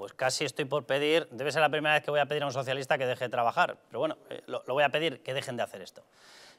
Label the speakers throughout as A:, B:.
A: pues casi estoy por pedir, debe ser la primera vez que voy a pedir a un socialista que deje de trabajar, pero bueno, eh, lo, voy a pedir que dejen de hacer esto.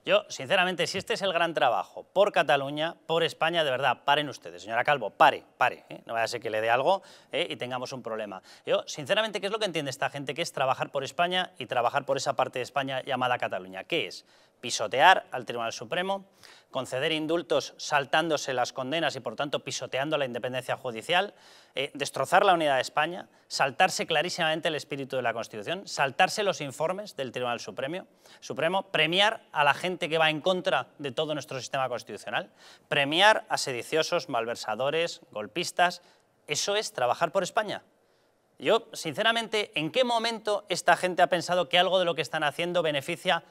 A: Yo, sinceramente, si este es el gran trabajo por Cataluña, por España, de verdad, paren ustedes. Señora Calvo, pare, pare. ¿eh? No vaya a ser que le dé algo ¿eh? y tengamos un problema. Yo, sinceramente, ¿qué es lo que entiende esta gente? que es trabajar por España y trabajar por esa parte de España llamada Cataluña? ¿Qué es? pisotear al Tribunal Supremo, conceder indultos saltándose las condenas y por tanto pisoteando la independencia judicial, eh, destrozar la unidad de España, saltarse clarísimamente el espíritu de la Constitución, saltarse los informes del Tribunal Supremo, premiar a la gente que va en contra de todo nuestro sistema constitucional, premiar a sediciosos, malversadores, golpistas. ¿Eso es trabajar por España? Yo, sinceramente, ¿en qué momento esta gente ha pensado que algo de lo que están haciendo beneficia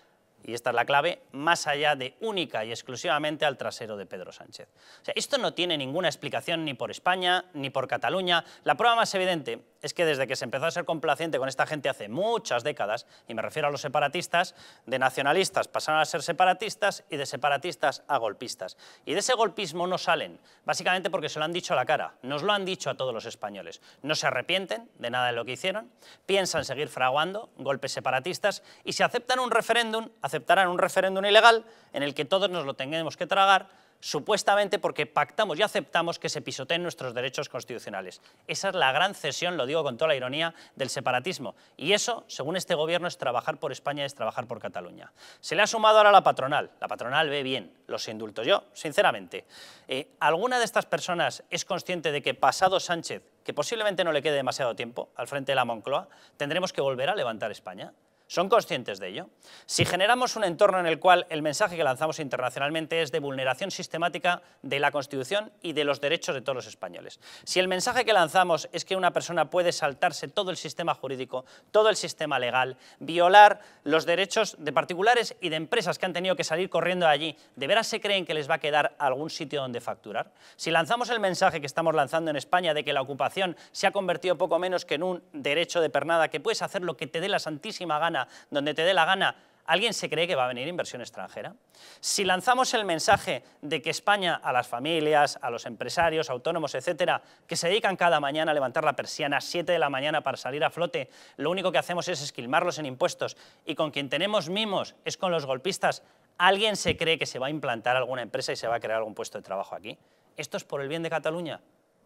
A: y esta es la clave, más allá de única y exclusivamente al trasero de Pedro Sánchez. esto no tiene ninguna explicación ni por España, ni por Cataluña. La prueba más evidente es que desde que se empezó a ser complaciente con esta gente hace muchas décadas, y me refiero a los separatistas, de nacionalistas pasaron a ser separatistas y de separatistas a golpistas. Y de ese golpismo no salen, básicamente porque se lo han dicho a la cara, nos lo han dicho a todos los españoles. No se arrepienten de nada de lo que hicieron, piensan seguir fraguando golpes separatistas y si aceptan un referéndum, aceptarán un referéndum ilegal en el que todos nos lo tengamos que tragar supuestamente porque pactamos y aceptamos que se pisoteen nuestros derechos constitucionales. Esa es la gran cesión, lo digo con toda la ironía, del separatismo. Y eso, según este gobierno, es trabajar por España, es trabajar por Cataluña. Se le ha sumado ahora la patronal. La patronal ve bien los indultos. Yo, sinceramente, eh, ¿alguna de estas personas es consciente de que pasado Sánchez, que posiblemente no le quede demasiado tiempo al frente de la Moncloa, tendremos que volver a levantar España? son conscientes de ello. Si generamos un entorno en el cual el mensaje que lanzamos internacionalmente es de vulneración sistemática de la Constitución y de los derechos de todos los españoles, si el mensaje que lanzamos es que una persona puede saltarse todo el sistema jurídico, todo el sistema legal, violar los derechos de particulares y de empresas que han tenido que salir corriendo de allí, ¿de veras se creen que les va a quedar algún sitio donde facturar? Si lanzamos el mensaje que estamos lanzando en España de que la ocupación se ha convertido poco menos que en un derecho de pernada, que puedes hacer lo que te dé la santísima gana donde te dé la gana, ¿alguien se cree que va a venir inversión extranjera? Si lanzamos el mensaje de que España a las familias, a los empresarios, autónomos, etcétera, que se dedican cada mañana a levantar la persiana a 7 de la mañana para salir a flote, lo único que hacemos es esquilmarlos en impuestos y con quien tenemos mimos es con los golpistas, ¿alguien se cree que se va a implantar alguna empresa y se va a crear algún puesto de trabajo aquí? ¿Esto es por el bien de Cataluña?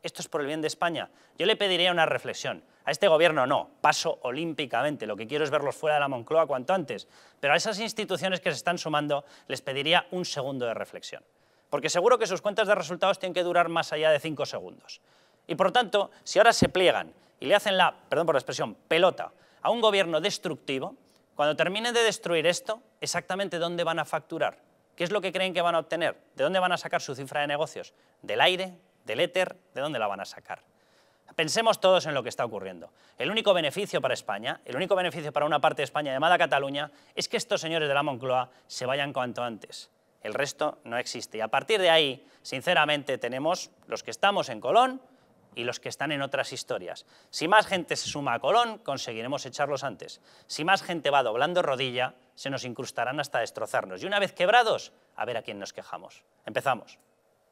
A: esto es por el bien de España. Yo le pediría una reflexión. A este gobierno no, paso olímpicamente, lo que quiero es verlos fuera de la Moncloa cuanto antes, pero a esas instituciones que se están sumando les pediría un segundo de reflexión, porque seguro que sus cuentas de resultados tienen que durar más allá de cinco segundos. Y por tanto, si ahora se pliegan y le hacen la, perdón por la expresión, pelota a un gobierno destructivo, cuando terminen de destruir esto, exactamente dónde van a facturar, qué es lo que creen que van a obtener, de dónde van a sacar su cifra de negocios, del aire, del éter, ¿de dónde la van a sacar? Pensemos todos en lo que está ocurriendo. El único beneficio para España, el único beneficio para una parte de España llamada Cataluña, es que estos señores de la Moncloa se vayan cuanto antes. El resto no existe. Y a partir de ahí, sinceramente, tenemos los que estamos en Colón y los que están en otras historias. Si más gente se suma a Colón, conseguiremos echarlos antes. Si más gente va doblando rodilla, se nos incrustarán hasta destrozarnos. Y una vez quebrados, a ver a quién nos quejamos. Empezamos.